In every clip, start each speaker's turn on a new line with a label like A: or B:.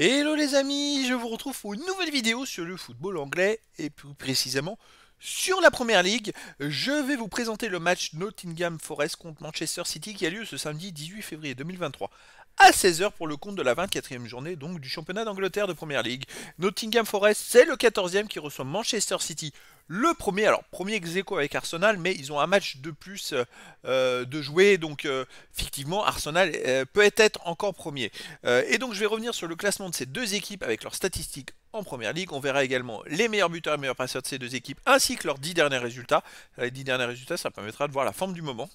A: Hello les amis, je vous retrouve pour une nouvelle vidéo sur le football anglais et plus précisément sur la première ligue. Je vais vous présenter le match Nottingham Forest contre Manchester City qui a lieu ce samedi 18 février 2023 à 16h pour le compte de la 24e journée donc du championnat d'Angleterre de Première League. Nottingham Forest, c'est le 14e qui reçoit Manchester City. Le premier, alors premier ex avec Arsenal, mais ils ont un match de plus euh, euh, de jouer, donc euh, effectivement Arsenal peut être encore premier. et donc je vais revenir sur le classement de ces deux équipes avec leurs statistiques en première ligue. On verra également les meilleurs buteurs et meilleurs passeurs de ces deux équipes ainsi que leurs dix derniers résultats. Les 10 derniers résultats, ça permettra de voir la forme du moment.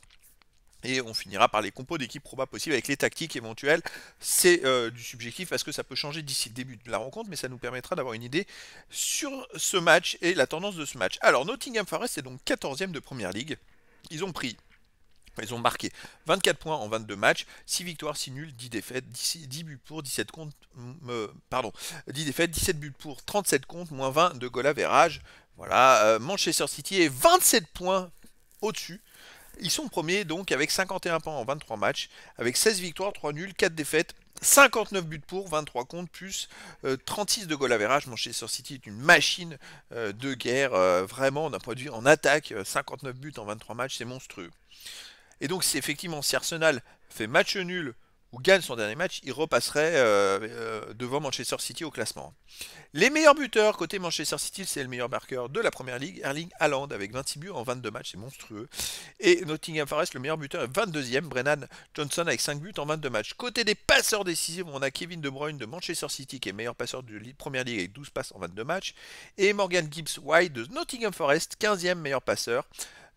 A: Et on finira par les compos d'équipe probables possibles avec les tactiques éventuelles. C'est euh, du subjectif parce que ça peut changer d'ici le début de la rencontre, mais ça nous permettra d'avoir une idée sur ce match et la tendance de ce match. Alors Nottingham Forest est donc 14e de Première Ligue. Ils ont pris ils ont marqué 24 points en 22 matchs, 6 victoires, 6 nuls, 10 défaites, 10, buts pour, 17 comptes, mm, euh, pardon, 10 défaites, 17 buts pour, 37 comptes, moins 20 de goal average. Voilà, euh, Manchester City est 27 points au-dessus ils sont premiers donc avec 51 points en 23 matchs, avec 16 victoires, 3 nuls, 4 défaites. 59 buts pour, 23 contre, plus 36 euh, de goal à verrage. Manchester City est une machine euh, de guerre, euh, vraiment on a produit en attaque. 59 buts en 23 matchs, c'est monstrueux. Et donc, c'est effectivement, si Arsenal fait match nul ou gagne son dernier match, il repasserait euh, euh, devant Manchester City au classement. Les meilleurs buteurs côté Manchester City, c'est le meilleur marqueur de la première ligue, Erling Haaland avec 26 buts en 22 matchs, c'est monstrueux. Et Nottingham Forest, le meilleur buteur, 22e, Brennan Johnson avec 5 buts en 22 matchs. Côté des passeurs décisifs, on a Kevin De Bruyne de Manchester City qui est meilleur passeur de première ligue avec 12 passes en 22 matchs, et Morgan Gibbs White de Nottingham Forest, 15e meilleur passeur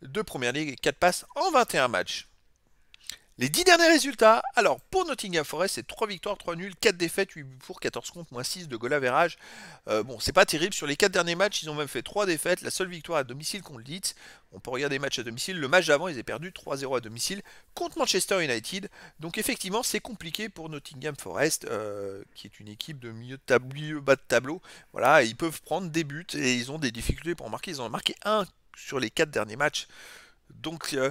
A: de première ligue avec 4 passes en 21 matchs. Les 10 derniers résultats, alors pour Nottingham Forest, c'est 3 victoires, 3 nuls, 4 défaites, 8 buts pour, 14 contre, moins 6 de goal average. Euh, bon, c'est pas terrible, sur les 4 derniers matchs, ils ont même fait 3 défaites, la seule victoire à domicile qu'on le dit, On peut regarder les matchs à domicile, le match d'avant, ils avaient perdu 3-0 à domicile contre Manchester United. Donc effectivement, c'est compliqué pour Nottingham Forest, euh, qui est une équipe de milieu de tableau, bas de tableau. Voilà, ils peuvent prendre des buts et ils ont des difficultés pour en marquer. Ils en ont marqué 1 sur les 4 derniers matchs. Donc... Euh,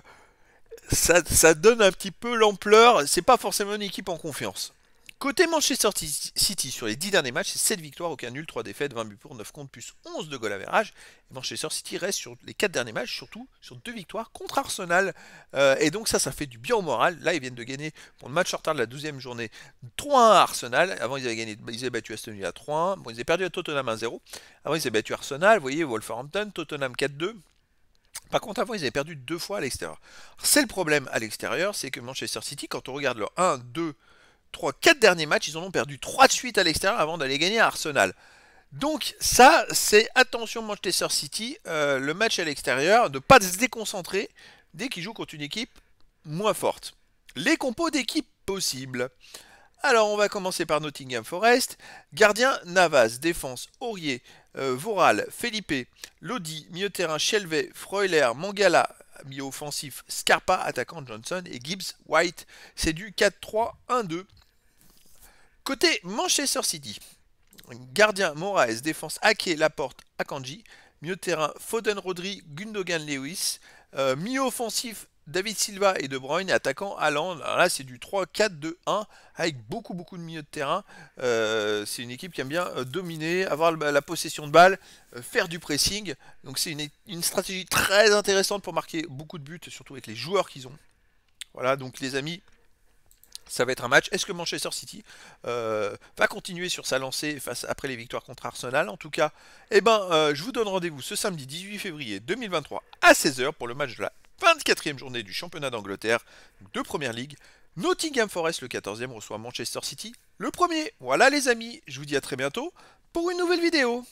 A: ça, donne un petit peu l'ampleur. C'est pas forcément une équipe en confiance. Côté Manchester City, sur les 10 derniers matchs, c'est 7 victoires, aucun nul, 3 défaites, 20 buts pour, 9 comptes, plus 11 de goal à verrage. Manchester City reste sur les 4 derniers matchs, surtout sur 2 victoires contre Arsenal. Euh, et donc ça, ça fait du bien au moral. Là, ils viennent de gagner pour le match en retard de la 12e journée 3-1 à Arsenal. Avant, ils avaient, gagné, ils avaient battu Aston Villa 3-1. Bon, ils avaient perdu à Tottenham 1-0. Avant, ils avaient battu Arsenal, vous voyez, Wolverhampton, Tottenham 4-2. Par contre, avant, ils avaient perdu deux fois à l'extérieur. C'est le problème à l'extérieur, c'est que Manchester City, quand on regarde leurs 1, 2, 3, 4 derniers matchs, ils en ont perdu 3 de suite à l'extérieur avant d'aller gagner à Arsenal. Donc ça, c'est attention Manchester City, euh, le match à l'extérieur, de ne pas se déconcentrer dès qu'ils jouent contre une équipe moins forte. Les compos d'équipe possibles. Alors on va commencer par Nottingham Forest. Gardien Navas, défense Aurier, euh, Voral, Felipe, Lodi, milieu terrain Shelvey, Freuler, Mangala, milieu offensif Scarpa, attaquant Johnson et Gibbs White. C'est du 4-3-1-2. Côté Manchester City, gardien Moraes, défense Ake, Laporte, Akanji, milieu terrain Foden, Rodri, Gundogan, Lewis, euh, milieu offensif David Silva et De Bruyne attaquant à là, c'est du 3-4-2-1 avec beaucoup beaucoup de milieu de terrain. Euh, c'est une équipe qui aime bien euh, dominer, avoir la possession de balle, euh, faire du pressing. Donc c'est une, stratégie très intéressante pour marquer beaucoup de buts, surtout avec les joueurs qu'ils ont. Voilà, donc les amis, ça va être un match. Est-ce que Manchester City va continuer sur sa lancée face après les victoires contre Arsenal En tout cas, eh ben, je vous donne rendez-vous ce samedi 18 février 2023 à 16h pour le match de la 24e journée du championnat d'Angleterre de Première Ligue. Nottingham Forest, le 14e, reçoit Manchester City, le premier. Voilà les amis, je vous dis à très bientôt pour une nouvelle vidéo.